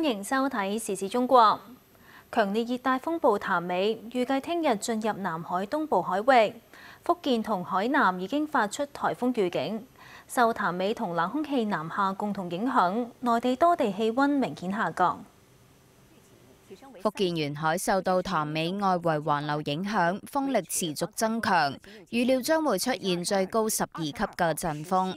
欢迎收睇《时事中国》。强烈熱帶風暴潭尾預計聽日進入南海東部海域，福建同海南已經發出台風預警。受潭尾同冷空氣南下共同影響，內地多地氣温明顯下降。福建沿海受到潭尾外圍環流影響，風力持續增強，預料將會出現最高十二級嘅陣風。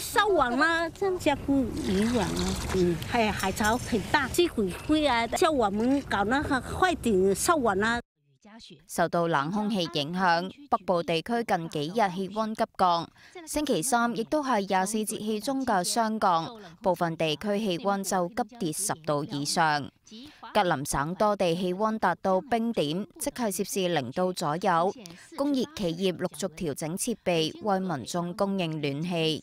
收网啦，加固渔网啊，嗯，系海潮很大，积回灰啊，叫我们搞那个快收网啦。受到冷空气影响，北部地区近几日气温急降，星期三亦都系廿四节气中嘅霜降，部分地区气温就急跌十度以上。吉林省多地气温达到冰点，即系摄氏零度左右。供热企业陆续调整设备，为民众供应暖气。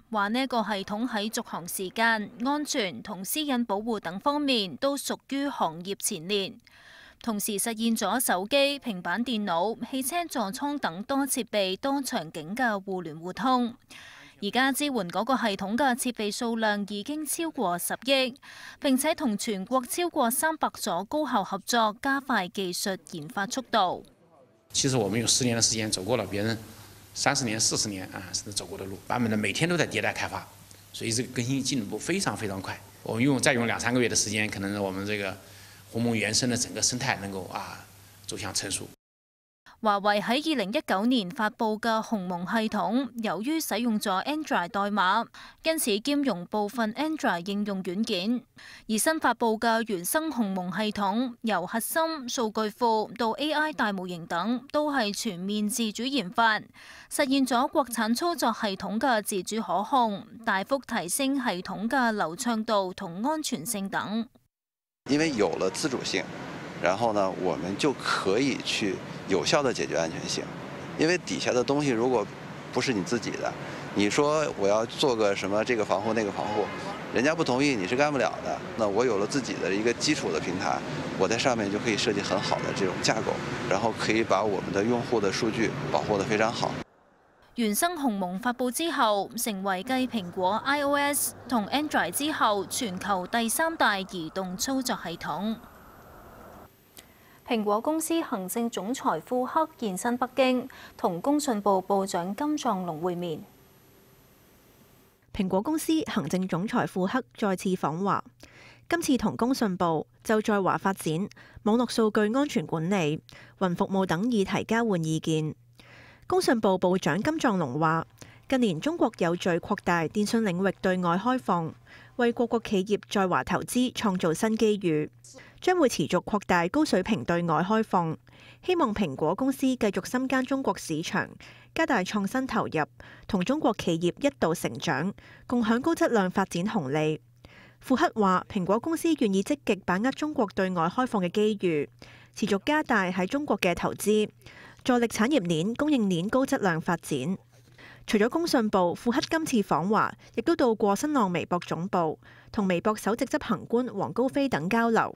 話呢个個系統喺續航時間、安全同私隱保護等方面都屬於行業前列，同時實現咗手機、平板電腦、汽車座舱等多設備、多場景嘅互聯互通。而家支援嗰個系統嘅設備數量已經超過十億，並且同全國超過三百所高校合作，加快技術研發速度。其實我们用十年嘅時間走過了别人。三十年、四十年啊，甚至走过的路。版本的每天都在迭代开发，所以这个更新进步非常非常快。我们用再用两三个月的时间，可能我们这个鸿蒙原生的整个生态能够啊走向成熟。华为喺二零一九年发布嘅鸿蒙系统，由于使用咗 Android 代码，因此兼容部分 Android 应用软件。而新发布嘅原生鸿蒙系统，由核心数据库到 AI 大模型等，都系全面自主研发，实现咗国产操作系统嘅自主可控，大幅提升系统嘅流畅度同安全性等。因为有了自主性。然后呢，我们就可以去有效的解决安全性，因为底下的东西如果不是你自己的，你说我要做个什么这个防护那个防护，人家不同意你是干不了的。那我有了自己的一个基础的平台，我在上面就可以设计很好的这种架构，然后可以把我们的用户的数据保护得非常好。原生鸿蒙发布之后，成为继苹果 iOS 同 Android 之后全球第三大移动操作系统。蘋果公司行政總裁庫克現身北京，同工信部部長金壯龍會面。蘋果公司行政總裁庫克再次訪華，今次同工信部就在華發展、網絡數據安全管理、雲服務等議題交換意見。工信部部長金壯龍話：近年中國有序擴大電信領域對外開放，為各國企業在華投資創造新機遇。將會持續擴大高水平對外開放，希望蘋果公司繼續深耕中國市場，加大創新投入，同中國企業一道成長，共享高質量發展紅利。库克話：蘋果公司願意積極把握中國對外開放嘅機遇，持續加大喺中國嘅投資，助力產業鏈供應鏈高質量發展。除咗工信部，库克今次訪華亦都到過新浪微博總部，同微博首席執行官王高飛等交流。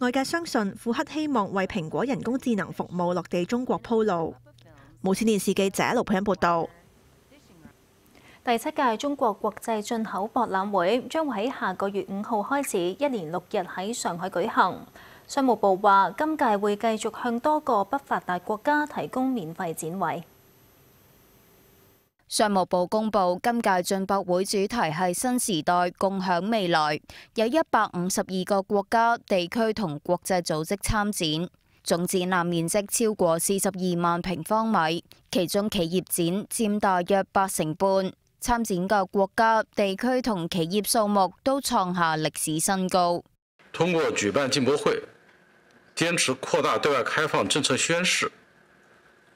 外界相信，库克希望为苹果人工智能服务落地中国铺路。无线电视记者卢佩欣报道：第七届中国国际进口博览会将会喺下个月五号开始，一年六日喺上海举行。商务部话，今届会继续向多个不发达国家提供免费展位。商务部公布，今届进博会主题系新时代共享未来，有一百五十二个国家、地区同国际组织参展，总展览面积超过四十二万平方米，其中企业展占大约八成半，参展嘅国家、地区同企业数目都创下历史新高。通过举办进博会，坚持扩大对外开放政策宣示。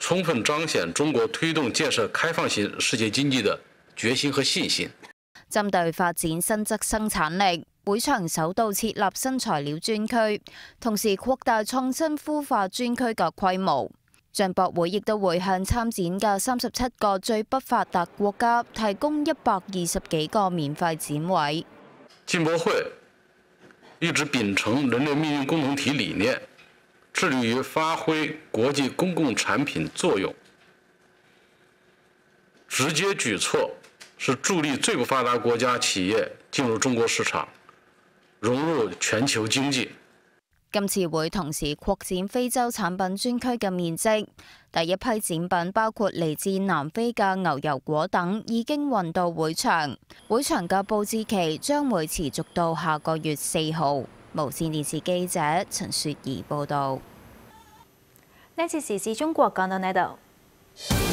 充分彰显中国推动建设开放型世界经济的决心和信心。针对发展新质生产力，会场首度设立新材料专区，同时扩大创新孵化专区嘅规模。进博会亦都会向参展嘅三十七个最不发达国家提供一百二十几个免费展位。进博会一直秉承人类命运共同体理念。致力于发挥国际公共产品作用，直接举措是助力最不发达国家企业进入中国市场，融入全球经济。今次会同时扩展非洲产品专区嘅面积，第一批展品包括嚟自南非嘅牛油果等，已经运到会场。会场嘅布置期将会持续到下个月四号。无线电视记者陈雪怡报道，呢次时事中国讲到呢度。